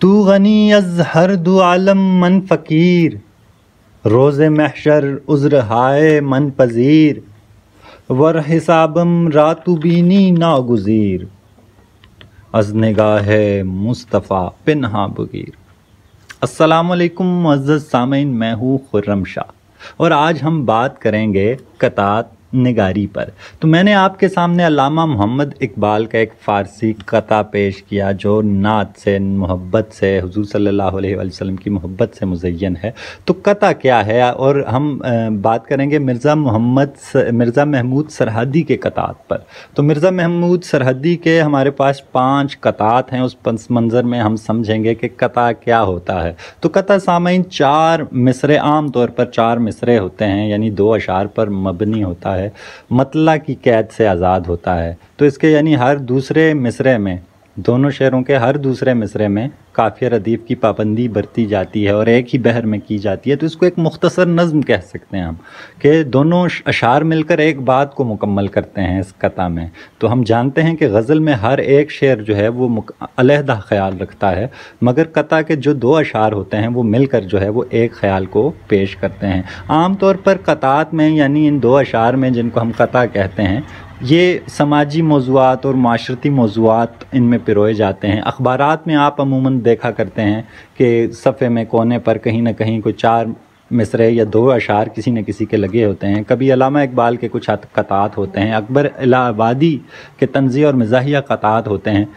तू गनी अज हर आलम मन फ़कीर रोज़ महशर उज़र हाय मन पज़ीर वर हिसाबम रातु बीनी नागुज़ीर अज निगाह मुस्तफ़ा पिनहा बगीर असलकम मज़्ज़ सामिन मैं हूँ खुर्रम शाह और आज हम बात करेंगे कतात निगारी पर तो मैंने आपके सामने अलामा मोहम्मद इकबाल का एक फ़ारसी कथा पेश किया जो नात से मोहब्बत से हजूर सल्ला वसम की मोहब्बत से मुजैन है तो कथा क्या है और हम बात करेंगे मिर्ज़ा मोहम्मद मिर्ज़ा महमूद सरहदी के कतात पर तो मिर्ज़ा महमूद सरहदी के हमारे पास पाँच कतात हैं उस पस मंज़र में हम समझेंगे कि कता क्या होता है तो कता सामीन चार मिसरे आम तौर पर चार मिसरे होते हैं यानी दो अशार पर मबनी होता है है मतला की कैद से आज़ाद होता है तो इसके यानी हर दूसरे मिसरे में दोनों शहरों के हर दूसरे मिसरे में काफिया रदीफ की पाबंदी बरती जाती है और एक ही बहर में की जाती है तो इसको एक मुख्तसर नज़म कह सकते हैं हम कि दोनों अशार मिलकर एक बात को मुकम्मल करते हैं इस कता में तो हम जानते हैं कि गज़ल में हर एक शेर जो है वो अलहदा ख्याल रखता है मगर कता के जो दो अशार होते हैं वो मिलकर जो है वो एक ख्याल को पेश करते हैं आम तौर पर कतात में यानी इन दो अशार में जिनको हम कथा कहते हैं ये समाजी मौजूद और माशरती मौजूद इनमें पिरोए जाते हैं अखबार में आप अमूमन देखा करते हैं कि सफ़े में कोने पर कहीं ना कहीं कोई चार मिसरे या दो अशार किसी न किसी के लगे होते हैं कभी अलामा इकबाल के कुछ कतात होते हैं अकबर इलाहाबादी के तंजी और मज़ाहिया कतात होते हैं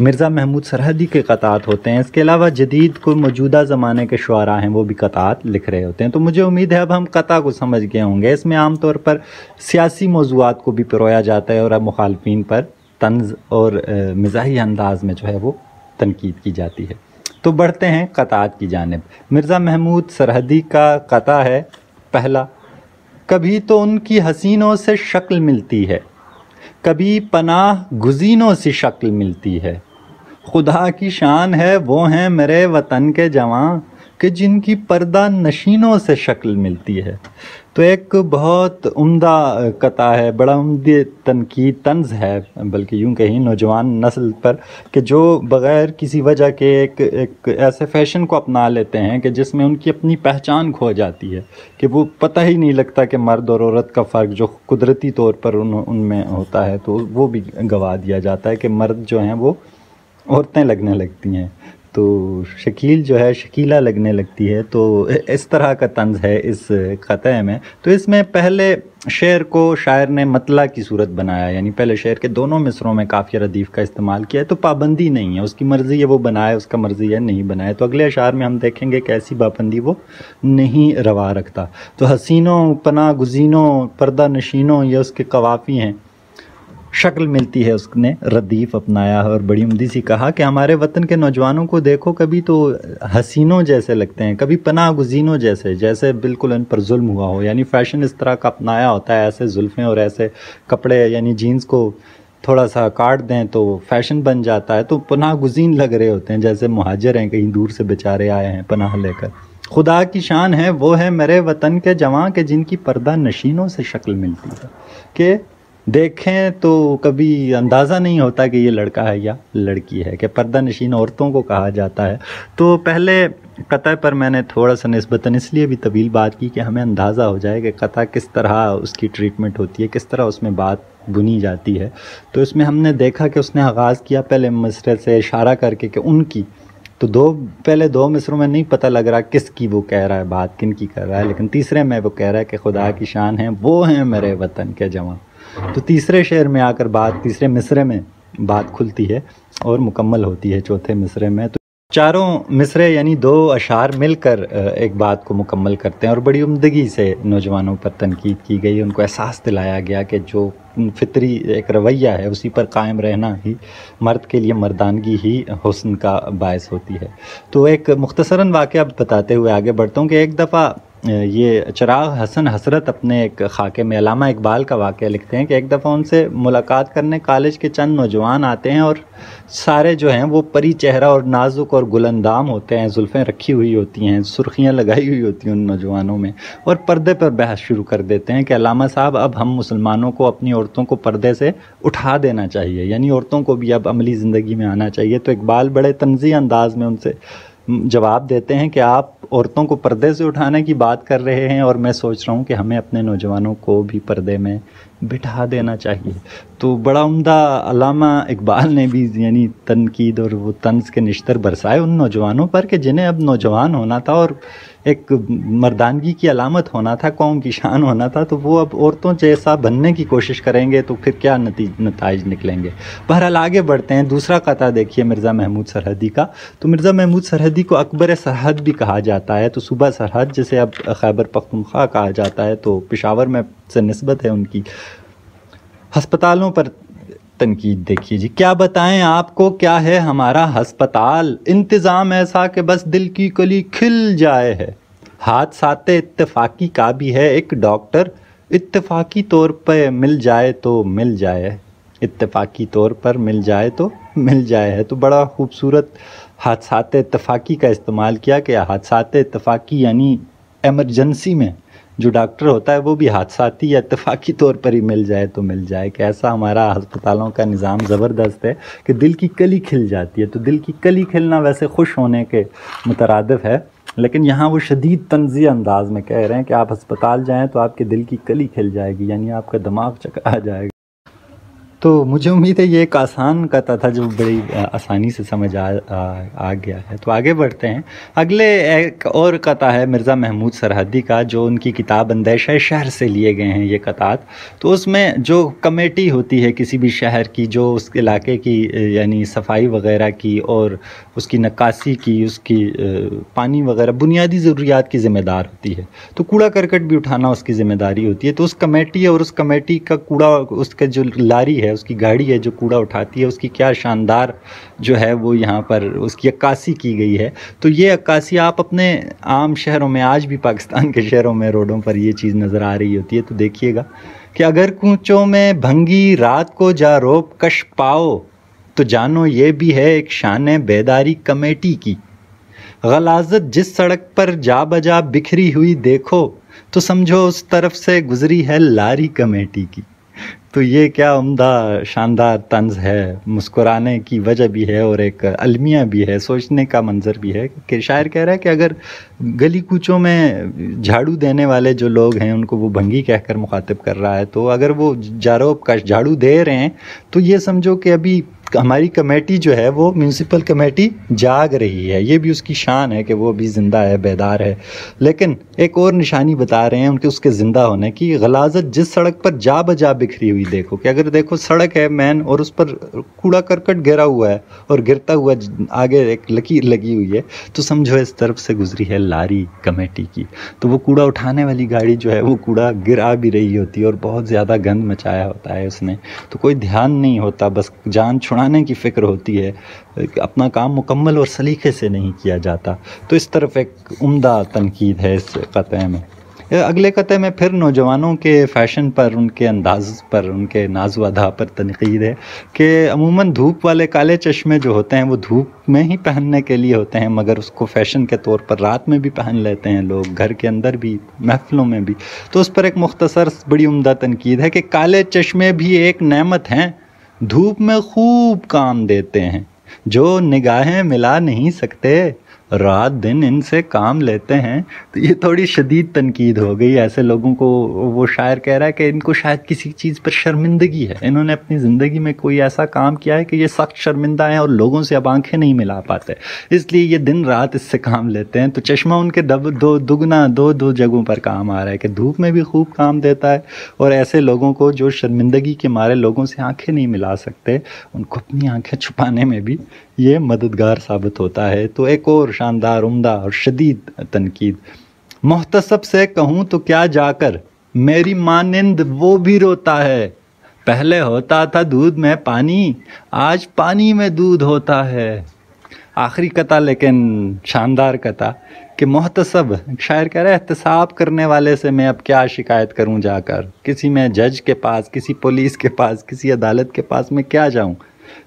मिर्ज़ा महमूद सरहदी के कतात होते हैं इसके अलावा जदीद को मौजूदा ज़माने के शुरा हैं वो भी कतात लिख रहे होते हैं तो मुझे उम्मीद है अब हम कता को समझ गए होंगे इसमें आम तौर पर सियासी मौजूद को भी परोया जाता है और अब मुखालफी पर तंज और मज़ाही अंदाज में जो है वो तनकीद की जाती है तो बढ़ते हैं कतात की जानब मिर्ज़ा महमूद सरहदी का कता है पहला कभी तो उनकी हसीनों से शक्ल मिलती है कभी पनाह गुजीनों से शक्ल मिलती है खुदा की शान है वो हैं मेरे वतन के जवान कि जिनकी पर्दा नशीनों से शक्ल मिलती है तो एक बहुत उम्दा कता है बड़ा उमदे तनकी तंज है बल्कि यूँ कहीं नौजवान नस्ल पर कि जो बग़ैर किसी वजह के एक एक ऐसे फैशन को अपना लेते हैं कि जिसमें उनकी अपनी पहचान खो जाती है कि वो पता ही नहीं लगता कि मर्द और औरत का फ़र्क जो कुदरती तौर पर उन उनमें होता है तो वो भी गवा दिया जाता है कि मर्द जो हैं वो औरतें लगने लगती हैं तो शकील जो है शकीला लगने लगती है तो इस तरह का तंज है इस खत में तो इसमें पहले शेर को शायर ने मतला की सूरत बनाया यानी पहले शेर के दोनों मिसरों में काफ़ी रदीफ़ का इस्तेमाल किया है तो पाबंदी नहीं है उसकी मर्ज़ी है वो बनाए उसका मर्ज़ी है नहीं बनाए तो अगले अशार में हम देखेंगे कि ऐसी पाबंदी वो नहीं रवा रखता तो हसीनों पना गुजीनों पर्दा नशीनों ये उसके कवाफ़ी हैं शक्ल मिलती है उसने रदीफ अपनाया है और बड़ी उमदी सी कहा कि हमारे वतन के नौजवानों को देखो कभी तो हसीनों जैसे लगते हैं कभी पना गुजीनों जैसे जैसे बिल्कुल उन पर जुल्म हुआ हो यानी फ़ैशन इस तरह का अपनाया होता है ऐसे जुल्फ़ें और ऐसे कपड़े यानी जीन्स को थोड़ा सा काट दें तो फैशन बन जाता है तो पनाह गुजीन लग रहे होते हैं जैसे महाजर हैं कहीं दूर से बेचारे आए हैं पनाह लेकर खुदा की शान है वो है मेरे वतन के जवान के जिनकी पर्दा नशीनों से शक्ल मिलती है कि देखें तो कभी अंदाज़ा नहीं होता कि ये लड़का है या लड़की है कि पर्दा नशीन औरतों को कहा जाता है तो पहले कतः पर मैंने थोड़ा सा नस्बता इसलिए भी तवील बात की कि हमें अंदाज़ा हो जाए कि कथा किस तरह उसकी ट्रीटमेंट होती है किस तरह उसमें बात बुनी जाती है तो इसमें हमने देखा कि उसने आगाज़ किया पहले मिसरे से इशारा करके कि उनकी तो दो पहले दो मिसरों में नहीं पता लग रहा किस की वो कह रहा है बात किन की कर रहा है लेकिन तीसरे में वो कह रहा है कि खुदा हाँ। की शान है वो हैं मेरे वतन के जवान तो तीसरे शेर में आकर बात तीसरे मिसरे में बात खुलती है और मुकम्मल होती है चौथे मिसरे में तो चारों मिसरे यानी दो अशार मिलकर एक बात को मुकम्मल करते हैं और बड़ी उमदगी से नौजवानों पर तनकीद की गई उनको एहसास दिलाया गया कि जो फितरी एक रवैया है उसी पर कायम रहना ही मर्द के लिए मर्दानगी ही हुसन का बायस होती है तो एक मुख्तसरन वाक़ बताते हुए आगे बढ़ता हूँ कि एक दफ़ा ये चराग हसन हसरत अपने एक खाके में अलामा इकबाल का वाक़ लिखते हैं कि एक दफ़ा उनसे मुलाकात करने कॉलेज के चंद नौजवान आते हैं और सारे जो हैं वो परी चेहरा और नाजुक और गुलंदाम होते हैं जुल्फ़ें रखी हुई होती हैं सुर्खियाँ लगाई हुई होती हैं उन नौजवानों में और पर्दे पर बहस शुरू कर देते हैं कि अलामा साहब अब हम मुसलमानों को अपनी औरतों को पर्दे से उठा देना चाहिए यानी औरतों को भी अब अमली ज़िंदगी में आना चाहिए तो इकबाल बड़े तनजी अंदाज में उनसे जवाब देते हैं कि आप औरतों को पर्दे से उठाने की बात कर रहे हैं और मैं सोच रहा हूँ कि हमें अपने नौजवानों को भी पर्दे में बिठा देना चाहिए तो बड़ा उमदा अलामा इकबाल ने भी यानी तनकीद और वो तंज के नश्तर बरसाए उन नौजवानों पर कि जिन्हें अब नौजवान होना था और एक मर्दानगी की अलामत होना था कौम की शान होना था तो वो अब औरतों जैसा बनने की कोशिश करेंगे तो फिर क्या नतज निकलेंगे बहरहाल आगे बढ़ते हैं दूसरा कता देखिए मिर्ज़ा महमूद सरहदी का तो मिर्ज़ा महमूद सरहदी को अकबर सरहद भी कहा जाता है तो सुबह सरहद जैसे अब खैबर पख्तनख्वा कहा जाता है तो पिशावर में से नस्बत है उनकी हस्पतालों पर तनकीद देखिए जी क्या बताएं आपको क्या है हमारा हस्पताल इंतज़ाम ऐसा कि बस दिल की कली खिल जाए है हाथ साते इत्तफाकी का भी है एक डॉक्टर इत्तफाकी तौर पर मिल जाए तो मिल जाए इत्तफाकी तौर पर मिल जाए तो मिल जाए है तो बड़ा खूबसूरत हादसात इतफाक़ी का इस्तेमाल किया कि हादसात इतफाक़ी यानी एमरजेंसी में जो डॉक्टर होता है वो भी हादसाती या इतफाक़ी तौर पर ही मिल जाए तो मिल जाए कि ऐसा हमारा अस्पतालों का निज़ाम ज़बरदस्त है कि दिल की कली खिल जाती है तो दिल की कली खिलना वैसे खुश होने के मुतरदफ़ है लेकिन यहाँ वो शदीद तंजी अंदाज में कह रहे हैं कि आप अस्पताल जाएँ तो आपके दिल की कली खिल जाएगी यानी आपका दिमाग चकरा जाएगा तो मुझे उम्मीद है ये एक आसान कथा था जो बड़ी आसानी से समझ आ, आ, आ गया है तो आगे बढ़ते हैं अगले एक और कथा है मिर्ज़ा महमूद सरहदी का जो उनकी किताब अंदेश शहर से लिए गए हैं ये कतात तो उसमें जो कमेटी होती है किसी भी शहर की जो उस इलाके की यानी सफाई वगैरह की और उसकी नक्काशी की उसकी पानी वगैरह बुनियादी ज़रूरियात की ज़िम्मेदार होती है तो कूड़ा करकट भी उठाना उसकी ज़िम्मेदारी होती है तो उस कमेटी और उस कमेटी का कूड़ा उसके जो लारी है उसकी गाड़ी है जो कूड़ा उठाती है उसकी क्या शानदार जो है वो यहाँ पर उसकी अक्कासी की गई है तो ये अक्कासी आप अपने आम शहरों में आज भी पाकिस्तान के शहरों में रोडों पर ये चीज़ नज़र आ रही होती है तो देखिएगा कि अगर कूचों में भंगी रात को जा रोप कश पाओ तो जानो ये भी है एक शान बेदारी कमेटी की गलाजत जिस सड़क पर जा बजा बिखरी हुई देखो तो समझो उस तरफ से गुजरी है लारी कमेटी की तो ये क्या उम्दा शानदार तंज है मुस्कुराने की वजह भी है और एक अलमिया भी है सोचने का मंजर भी है कि शायर कह रहा है कि अगर गली कूचों में झाड़ू देने वाले जो लोग हैं उनको वो भंगी कहकर मुखातिब कर रहा है तो अगर वो जारोब का झाड़ू दे रहे हैं तो ये समझो कि अभी हमारी कमेटी जो है वो म्यूनसिपल कमेटी जाग रही है ये भी उसकी शान है कि वो अभी ज़िंदा है बेदार है लेकिन एक और निशानी बता रहे हैं उनके उसके ज़िंदा होने की गलाजत जिस सड़क पर जा बजा बिखरी हुई देखो कि अगर देखो सड़क है मैन और उस पर कूड़ा करकट गिरा हुआ है और गिरता हुआ आगे एक लकीर लगी हुई है तो समझो इस तरफ से गुजरी है लारी कमेटी की तो वो कूड़ा उठाने वाली गाड़ी जो है वो कूड़ा गिरा भी रही होती है और बहुत ज़्यादा गंद मचाया होता है उसने तो कोई ध्यान नहीं होता बस जान छुड़ा कमाने की फ़िक्र होती है अपना काम मुकम्मल और सलीके से नहीं किया जाता तो इस तरफ एक उम्दा तनकीद है इस क़त में अगले कतः में फिर नौजवानों के फ़ैशन पर उनके अंदाज पर उनके नाज वदा पर तनकीद है कि अमूमन धूप वाले काले चश्मे जो होते हैं वो धूप में ही पहनने के लिए होते हैं मगर उसको फ़ैशन के तौर पर रात में भी पहन लेते हैं लोग घर के अंदर भी महफ़लों में भी तो उस पर एक मुख्तसर बड़ी उमदा तनकीद है कि काले चश्मे भी एक नमत हैं धूप में खूब काम देते हैं जो निगाहें मिला नहीं सकते रात दिन इनसे काम लेते हैं तो ये थोड़ी शदीद तनकीद हो गई ऐसे लोगों को वो शायर कह रहा है कि इनको शायद किसी चीज़ पर शर्मिंदगी है इन्होंने अपनी ज़िंदगी में कोई ऐसा काम किया है कि ये सख्त शर्मिंदा हैं और लोगों से अब आंखें नहीं मिला पाते इसलिए ये दिन रात इससे काम लेते हैं तो चश्मा उनके डब दो दुगना दो दो जगहों पर काम आ रहा है कि धूप में भी खूब काम देता है और ऐसे लोगों को जो शर्मिंदगी के मारे लोगों से आँखें नहीं मिला सकते उनको अपनी आँखें छुपाने में भी ये मददगार साबित होता है तो एक और शानदार उमदा और शदीद तनकीद मोहतसब से कहूँ तो क्या जाकर मेरी मानंद वो भी रोता है पहले होता था दूध में पानी आज पानी में दूध होता है आखिरी कथा लेकिन शानदार कथा कि मोहतसब शायर कह रहे एहतसाब करने वाले से मैं अब क्या शिकायत करूं जाकर किसी मैं जज के पास किसी पुलिस के पास किसी अदालत के पास मैं क्या जाऊं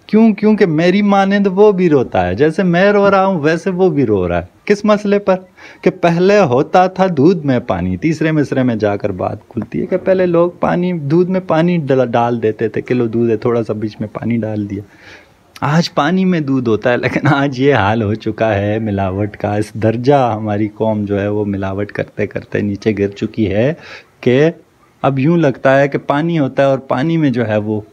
क्यों क्योंकि मेरी मानंद वो भी रोता है जैसे मैं रो रहा हूँ वैसे वो भी रो रहा है किस मसले पर कि पहले होता था दूध में पानी तीसरे मिसरे में जाकर बात खुलती है कि पहले लोग पानी दूध में पानी डाल देते थे किलो दूध है थोड़ा सा बीच में पानी डाल दिया आज पानी में दूध होता है लेकिन आज ये हाल हो चुका है मिलावट का इस दर्जा हमारी कौम जो है वो मिलावट करते करते नीचे गिर चुकी है कि अब यूँ लगता है कि पानी होता है और पानी में जो है वो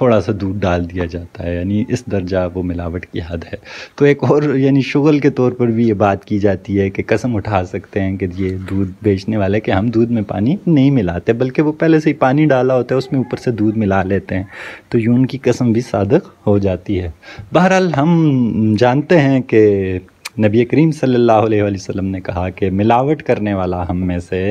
थोड़ा सा दूध डाल दिया जाता है यानी इस दर्जा वो मिलावट की हद है तो एक और यानी शुगल के तौर पर भी ये बात की जाती है कि कसम उठा सकते हैं कि ये दूध बेचने वाले कि हम दूध में पानी नहीं मिलाते बल्कि वो पहले से ही पानी डाला होता है उसमें ऊपर से दूध मिला लेते हैं तो यूँ उनकी कसम भी सादक हो जाती है बहरहाल हम जानते हैं कि नबी करीम सल्ला वसम ने कहा कि मिलावट करने वाला हम में से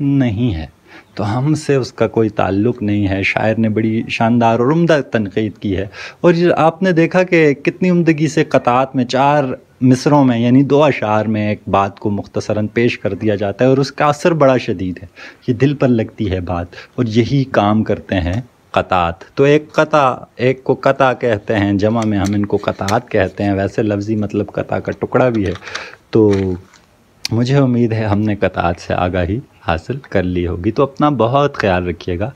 नहीं है तो हमसे उसका कोई ताल्लुक़ नहीं है शायर ने बड़ी शानदार और उम्दा तनकीद की है और आपने देखा कि कितनी उमदगी से कतात में चार मिसरों में यानी दो अशार में एक बात को मुख्तसरा पेश कर दिया जाता है और उसका असर बड़ा शदीद है ये दिल पर लगती है बात और यही काम करते हैं कतात तो एक कता एक को कता कहते हैं जमा में हम इनको कतात कहते हैं वैसे लफ्ज़ी मतलब कता का टुकड़ा भी है तो मुझे उम्मीद है हमने कतात से आगाही हासिल कर ली होगी तो अपना बहुत ख्याल रखिएगा